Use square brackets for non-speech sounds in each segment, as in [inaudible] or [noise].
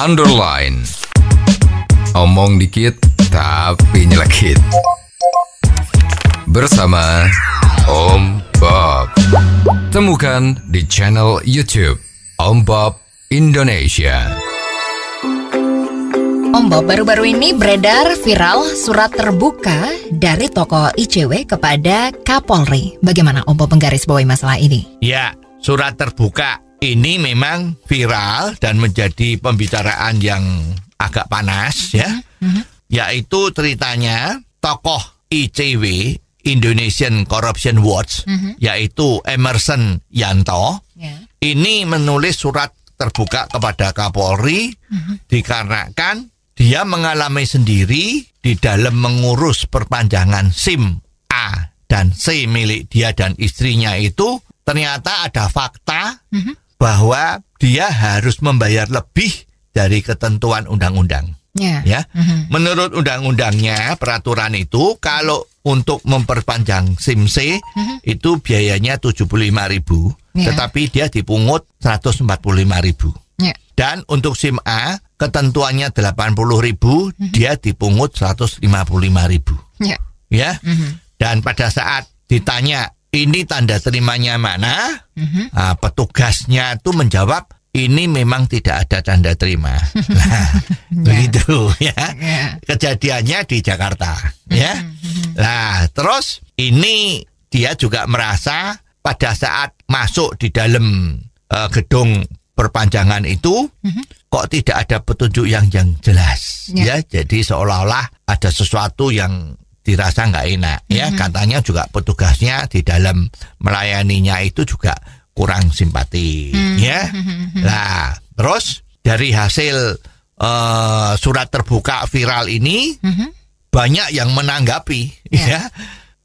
underline. Omong dikit tapi nyelekit. Bersama Om Bob. Temukan di channel YouTube Om Bob Indonesia. Om Bob baru-baru ini beredar viral surat terbuka dari toko ICW kepada Kapolri. Bagaimana Om Bob menggarisbawahi masalah ini? Ya, surat terbuka ini memang viral dan menjadi pembicaraan yang agak panas mm-hmm. ya. Mm-hmm. Yaitu ceritanya tokoh ICW Indonesian Corruption Watch mm-hmm. yaitu Emerson Yanto. Yeah. Ini menulis surat terbuka kepada Kapolri mm-hmm. dikarenakan dia mengalami sendiri di dalam mengurus perpanjangan SIM A dan C milik dia dan istrinya itu ternyata ada fakta mm-hmm bahwa dia harus membayar lebih dari ketentuan undang-undang. Yeah. Ya. Mm-hmm. Menurut undang-undangnya peraturan itu kalau untuk memperpanjang sim mm-hmm. itu biayanya 75.000, yeah. tetapi dia dipungut 145.000. Yeah. Dan untuk SIM A ketentuannya 80.000, mm-hmm. dia dipungut 155.000. Yeah. Ya. Mm-hmm. Dan pada saat ditanya ini tanda terimanya mana? Mm -hmm. nah, petugasnya itu menjawab, ini memang tidak ada tanda terima. Nah, [laughs] begitu ya. Yeah. Kejadiannya di Jakarta mhm, ya. Nah, terus ini dia juga merasa pada saat masuk di dalam uh, gedung perpanjangan itu mhm. kok tidak ada petunjuk yang yang jelas ya. ya. Jadi seolah-olah ada sesuatu yang dirasa nggak enak mm -hmm. ya mm-hmm. katanya juga petugasnya di dalam melayaninya itu juga kurang simpati mm -hmm. ya mm-hmm. lah terus dari hasil uh, surat terbuka viral ini mm -hmm. banyak yang menanggapi yeah. ya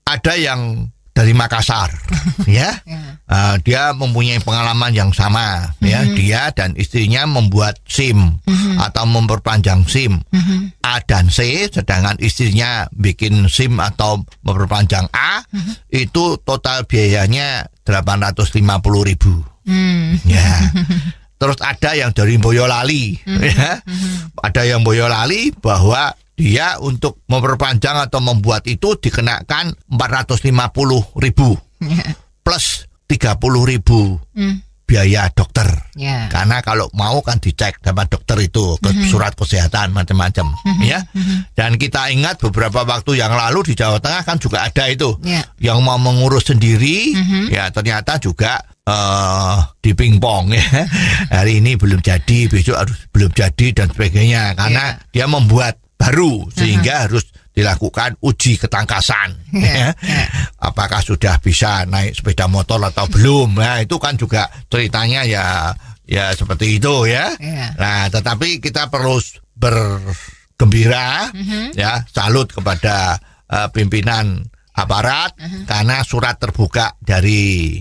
ada yang dari Makassar [laughs] ya, ya uh, dia mempunyai pengalaman yang sama mm-hmm. ya mhm. dia dan istrinya membuat SIM mm-hmm. atau memperpanjang SIM mm-hmm. A dan C sedangkan istrinya bikin SIM atau memperpanjang A mm-hmm. itu total biayanya 850.000 mm ya [laughs] terus ada yang dari Boyolali mm-hmm. ya mhm. ada yang Boyolali bahwa dia untuk memperpanjang atau membuat itu dikenakan 450.000 yeah. plus Tiga puluh ribu hmm. biaya dokter. Yeah. Karena kalau mau kan dicek sama dokter itu ke mm -hmm. surat kesehatan macam-macam mm -hmm. ya. Mm -hmm. Dan kita ingat beberapa waktu yang lalu di Jawa Tengah kan juga ada itu yeah. yang mau mengurus sendiri mm -hmm. ya ternyata juga uh, di pingpong ya. [laughs] Hari ini belum jadi, besok harus belum jadi dan sebagainya karena yeah. dia membuat baru sehingga harus dilakukan uji ketangkasan yeah, yeah. Iya. apakah sudah bisa naik sepeda motor atau belum nah itu kan juga ceritanya ya ya seperti itu ya, yeah. nah tetapi kita perlu bergembira uh mhm. -huh. ya salut kepada uh, pimpinan aparat uh -huh. karena surat terbuka dari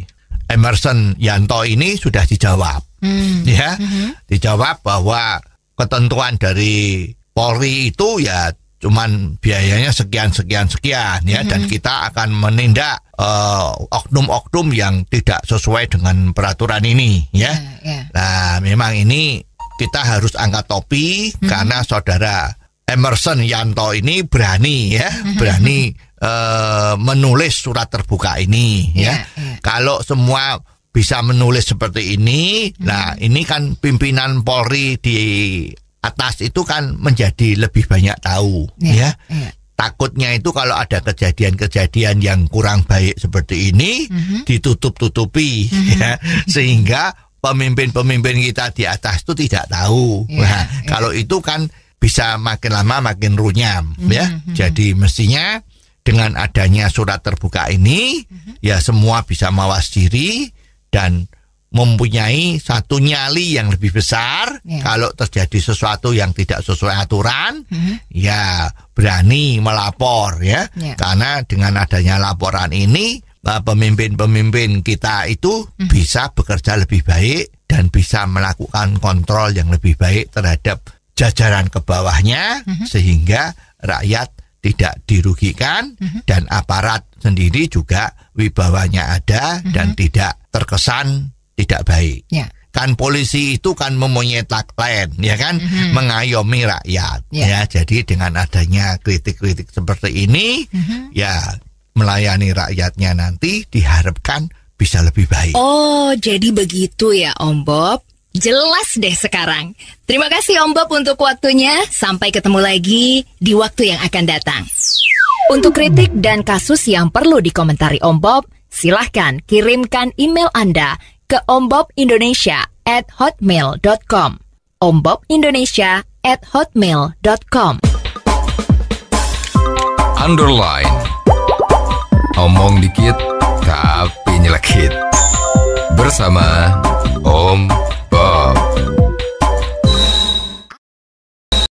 Emerson Yanto ini sudah dijawab hmm. ya uh mhm. -huh. dijawab bahwa ketentuan dari Polri itu ya cuman biayanya sekian sekian sekian ya mm -hmm. dan mm-hmm. kita akan menindak eh, oknum-oknum uh, yang tidak sesuai dengan peraturan ini ya. Yeah, yeah. Nah, memang ini kita harus angkat topi mm -hmm. karena saudara Emerson Yanto ini berani ya, mm -hmm. berani uh, menulis surat terbuka ini ya. Yeah, yeah. Kalau semua bisa menulis seperti ini, mm -hmm. nah ini kan pimpinan Polri di atas itu kan menjadi lebih banyak tahu iya, ya. ya. Takutnya itu kalau ada kejadian-kejadian yang kurang baik seperti ini mm-hmm. ditutup-tutupi mm-hmm. ya sehingga pemimpin-pemimpin kita di atas itu tidak tahu. Ya, nah, ya. kalau itu kan bisa makin lama makin runyam mm-hmm. ya. Mhm. Jadi mestinya dengan adanya surat terbuka ini mm-hmm. ya semua bisa mawas diri dan mempunyai satu nyali yang lebih besar. ya. Kalau terjadi sesuatu yang tidak sesuai aturan, hmm ya berani melapor ya. ya Karena dengan adanya laporan ini eh, pemimpin-pemimpin kita itu hmm bisa bekerja lebih baik dan bisa melakukan kontrol yang lebih baik terhadap jajaran ke bawahnya hmm sehingga rakyat tidak dirugikan hmm dan aparat sendiri juga wibawanya ada hmm dan mhm. tidak terkesan tidak baik. Ya. Kan polisi itu kan memonyetak lain, ya kan, mm-hmm. mengayomi rakyat. Ya. ya, jadi dengan adanya kritik-kritik seperti ini, mm-hmm. ya melayani rakyatnya nanti diharapkan bisa lebih baik. Oh, jadi begitu ya, Om Bob. Jelas deh sekarang. Terima kasih Om Bob untuk waktunya. Sampai ketemu lagi di waktu yang akan datang. Untuk kritik dan kasus yang perlu dikomentari Om Bob, silahkan kirimkan email Anda ke ombobindonesia at hotmail.com ombobindonesia at hotmail.com Underline Omong dikit tapi nyelekit Bersama Om